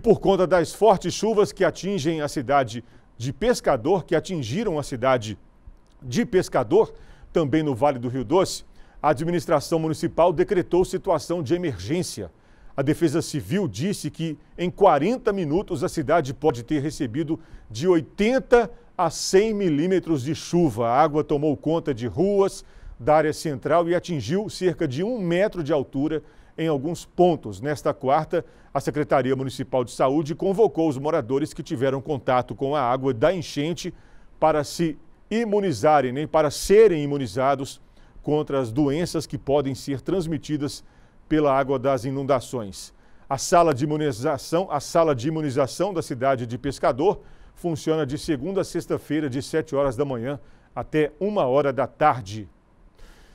Por conta das fortes chuvas que atingem a cidade de Pescador, que atingiram a cidade de Pescador, também no Vale do Rio Doce, a administração municipal decretou situação de emergência. A Defesa Civil disse que em 40 minutos a cidade pode ter recebido de 80 a 100 milímetros de chuva. A água tomou conta de ruas, da área central e atingiu cerca de um metro de altura em alguns pontos. Nesta quarta, a Secretaria Municipal de Saúde convocou os moradores que tiveram contato com a água da enchente para se imunizarem, nem para serem imunizados contra as doenças que podem ser transmitidas pela água das inundações. A sala de imunização, a sala de imunização da cidade de Pescador funciona de segunda a sexta-feira de 7 horas da manhã até 1 hora da tarde.